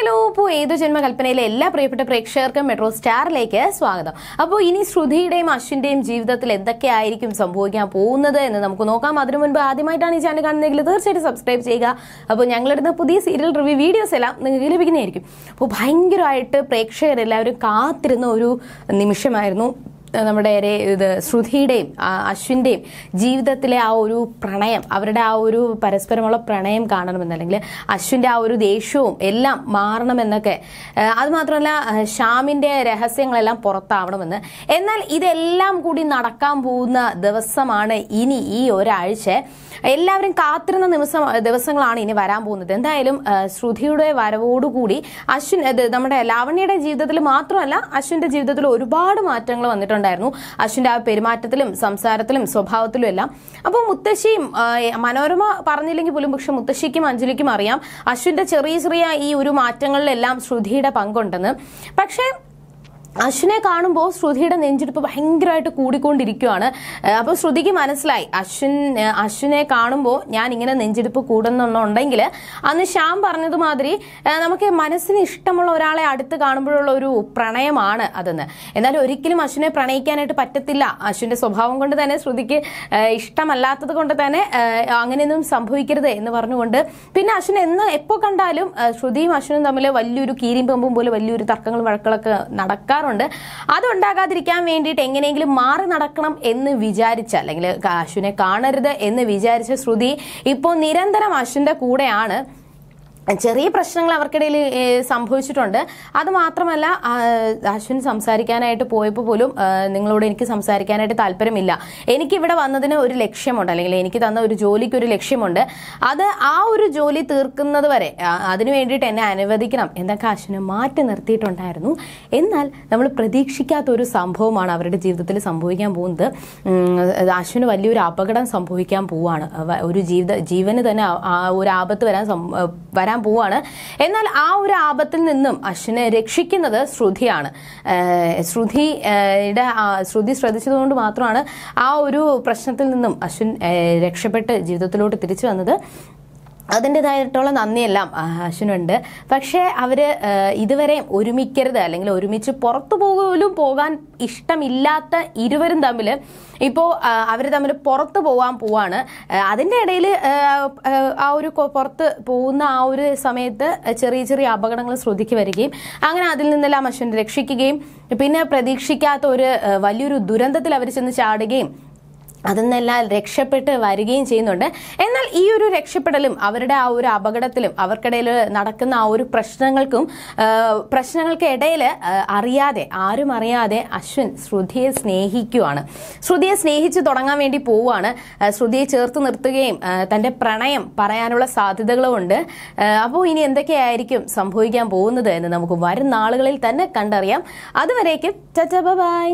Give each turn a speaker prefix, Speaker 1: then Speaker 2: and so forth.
Speaker 1: hello അപ്പോൾ ഏതു ജന്മകൽപ്പനയിലെ എല്ലാ പ്രിയപ്പെട്ട പ്രേക്ഷകർക്കും മെട്രോ സ്റ്റാറിലേക്ക് സ്വാഗതം അപ്പോൾ ഇനി ശ്രുതിയുടെയും അശ്വിൻ്റെയും ജീവിതത്തിൽ എന്തൊക്കെ ആയിരിക്കും സംഭവിക്കാൻ പോകുന്നത് എന്ന് നമുക്ക് നോക്കാം അതിനു മുൻപ് ആദ്യമായിട്ടാണ് ഈ ചാനൽ കാണുന്നതെങ്കിൽ തീർച്ചയായിട്ടും സബ്സ്ക്രൈബ് ചെയ്യുക അപ്പോൾ ഞങ്ങളിടുന്ന പുതിയ സീരിയൽ റിവ്യൂ വീഡിയോസ് എല്ലാം നിങ്ങൾക്ക് ലഭിക്കുന്നതായിരിക്കും അപ്പോൾ ഭയങ്കരമായിട്ട് പ്രേക്ഷകരെല്ലാവരും കാത്തിരുന്ന ഒരു നിമിഷമായിരുന്നു നമ്മുടെ ഇത് ശ്രുതിയുടെയും അശ്വിൻ്റെയും ജീവിതത്തിലെ ആ ഒരു പ്രണയം അവരുടെ ആ ഒരു പരസ്പരമുള്ള പ്രണയം കാണണമെന്നല്ലെങ്കിൽ അശ്വിൻ്റെ ആ ഒരു ദേഷ്യവും എല്ലാം മാറണമെന്നൊക്കെ അതുമാത്രമല്ല ഷാമിൻ്റെ രഹസ്യങ്ങളെല്ലാം പുറത്താവണമെന്ന് എന്നാൽ ഇതെല്ലാം കൂടി നടക്കാൻ പോകുന്ന ദിവസമാണ് ഇനി ഈ ഒരാഴ്ച എല്ലാവരും കാത്തിരുന്ന നിമിഷം ദിവസങ്ങളാണ് ഇനി വരാൻ പോകുന്നത് എന്തായാലും ശ്രുതിയുടെ വരവോടുകൂടി അശ്വിൻ നമ്മുടെ ലാവണ്യയുടെ ജീവിതത്തിൽ മാത്രമല്ല അശ്വിൻ്റെ ജീവിതത്തിൽ ഒരുപാട് മാറ്റങ്ങൾ വന്നിട്ടുണ്ട് പറഞ്ഞിട്ടുണ്ടായിരുന്നു അശ്വിന്റെ ആ പെരുമാറ്റത്തിലും സംസാരത്തിലും സ്വഭാവത്തിലും എല്ലാം അപ്പോൾ മുത്തശ്ശിയും മനോരമ പറഞ്ഞില്ലെങ്കിൽ പോലും പക്ഷെ മുത്തശ്ശിക്കും അഞ്ജലിക്കും അറിയാം അശ്വിന്റെ ചെറിയ ചെറിയ ഈ ഒരു മാറ്റങ്ങളിലെല്ലാം ശ്രുതിയുടെ പങ്കുണ്ടെന്ന് പക്ഷേ അശ്വിനെ കാണുമ്പോൾ ശ്രുതിയുടെ നെഞ്ചിടിപ്പ് ഭയങ്കരമായിട്ട് കൂടിക്കൊണ്ടിരിക്കുകയാണ് അപ്പോൾ ശ്രുതിക്ക് മനസ്സിലായി അശ്വിൻ അശ്വിനെ കാണുമ്പോൾ ഞാൻ ഇങ്ങനെ നെഞ്ചിടിപ്പ് കൂടുന്നുണ്ടെങ്കിൽ അന്ന് ശ്യാം പറഞ്ഞതുമാതിരി നമുക്ക് മനസ്സിന് ഇഷ്ടമുള്ള ഒരാളെ അടുത്ത് കാണുമ്പോഴുള്ള ഒരു പ്രണയമാണ് അതെന്ന് എന്നാലും ഒരിക്കലും അശ്വിനെ പ്രണയിക്കാനായിട്ട് പറ്റത്തില്ല അശ്വിന്റെ സ്വഭാവം കൊണ്ട് തന്നെ ശ്രുതിക്ക് ഇഷ്ടമല്ലാത്തത് കൊണ്ട് തന്നെ അങ്ങനെയൊന്നും സംഭവിക്കരുത് എന്ന് പറഞ്ഞുകൊണ്ട് പിന്നെ അശ്വിൻ എന്ന് എപ്പോൾ കണ്ടാലും ശ്രുതിയും അശ്വിനും തമ്മിൽ വലിയൊരു കീരിമ്പമ്പും പോലെ വലിയൊരു തർക്കങ്ങളും വഴക്കുകളൊക്കെ നടക്കാറുണ്ട് ചെയ്യാറുണ്ട് അതുണ്ടാകാതിരിക്കാൻ വേണ്ടിയിട്ട് എങ്ങനെയെങ്കിലും മാറി നടക്കണം എന്ന് വിചാരിച്ച അല്ലെങ്കിൽ അശ്വിനെ കാണരുത് എന്ന് വിചാരിച്ച ശ്രുതി ഇപ്പോൾ നിരന്തരം അശ്വിന്റെ കൂടെയാണ് ചെറിയ പ്രശ്നങ്ങൾ അവർക്കിടയിൽ സംഭവിച്ചിട്ടുണ്ട് അത് മാത്രമല്ല അശ്വിൻ സംസാരിക്കാനായിട്ട് പോയപ്പോൾ പോലും നിങ്ങളോട് എനിക്ക് സംസാരിക്കാനായിട്ട് താല്പര്യമില്ല എനിക്ക് ഇവിടെ വന്നതിന് ഒരു ലക്ഷ്യമുണ്ട് അല്ലെങ്കിൽ എനിക്ക് തന്ന ഒരു ജോലിക്ക് ഒരു ലക്ഷ്യമുണ്ട് അത് ആ ഒരു ജോലി തീർക്കുന്നത് വരെ അതിനു വേണ്ടിയിട്ട് എന്നെ അനുവദിക്കണം എന്നൊക്കെ അശ്വിനെ മാറ്റി നിർത്തിയിട്ടുണ്ടായിരുന്നു എന്നാൽ നമ്മൾ പ്രതീക്ഷിക്കാത്ത ഒരു സംഭവമാണ് അവരുടെ ജീവിതത്തിൽ സംഭവിക്കാൻ പോകുന്നത് അശ്വിന് വലിയൊരു അപകടം സംഭവിക്കാൻ പോവാണ് ഒരു ജീവിത ജീവന് തന്നെ ഒരു ആപത്ത് വരാൻ വരാൻ വരാൻ പോവാണ് എന്നാൽ ആ ഒരു ആപത്തിൽ നിന്നും അശ്വിനെ രക്ഷിക്കുന്നത് ശ്രുതിയാണ് ശ്രുതിയുടെ ശ്രുതി ശ്രദ്ധിച്ചതുകൊണ്ട് മാത്രമാണ് ആ ഒരു പ്രശ്നത്തിൽ നിന്നും അശ്വിൻ രക്ഷപ്പെട്ട് ജീവിതത്തിലോട്ട് തിരിച്ചു വന്നത് അതിൻ്റെതായിട്ടുള്ള നന്ദിയെല്ലാം അശ്വിനുണ്ട് പക്ഷേ അവർ ഇതുവരെ ഒരുമിക്കരുത് അല്ലെങ്കിൽ ഒരുമിച്ച് പുറത്തു പോകലും പോകാൻ ഇഷ്ടമില്ലാത്ത ഇരുവരും തമ്മിൽ ഇപ്പോൾ അവർ തമ്മിൽ പുറത്ത് പോകാൻ പോവാണ് അതിൻ്റെ ഇടയിൽ ആ ഒരു പുറത്ത് പോകുന്ന ആ ഒരു സമയത്ത് ചെറിയ ചെറിയ അപകടങ്ങൾ ശ്രദ്ധിക്കു വരികയും അങ്ങനെ അതിൽ നിന്നെല്ലാം അശ്വിൻ രക്ഷിക്കുകയും പിന്നെ പ്രതീക്ഷിക്കാത്ത ഒരു വലിയൊരു ദുരന്തത്തിൽ അവർ ചെന്ന് ചാടുകയും നിന്നെല്ലാം രക്ഷപ്പെട്ട് വരികയും ചെയ്യുന്നുണ്ട് എന്നാൽ ഈ ഒരു രക്ഷപ്പെടലും അവരുടെ ആ ഒരു അപകടത്തിലും അവർക്കിടയിൽ നടക്കുന്ന ആ ഒരു പ്രശ്നങ്ങൾക്കും പ്രശ്നങ്ങൾക്ക് ഇടയിൽ അറിയാതെ ആരും അറിയാതെ അശ്വിൻ ശ്രുതിയെ സ്നേഹിക്കുവാണ് ശ്രുതിയെ സ്നേഹിച്ച് തുടങ്ങാൻ വേണ്ടി പോവുകയാണ് ശ്രുതിയെ ചേർത്ത് നിർത്തുകയും തൻ്റെ പ്രണയം പറയാനുള്ള സാധ്യതകളും ഉണ്ട് അപ്പോൾ ഇനി എന്തൊക്കെയായിരിക്കും സംഭവിക്കാൻ പോകുന്നത് എന്ന് നമുക്ക് വരും നാളുകളിൽ തന്നെ കണ്ടറിയാം അതുവരേക്കും ചച്ച ബൈ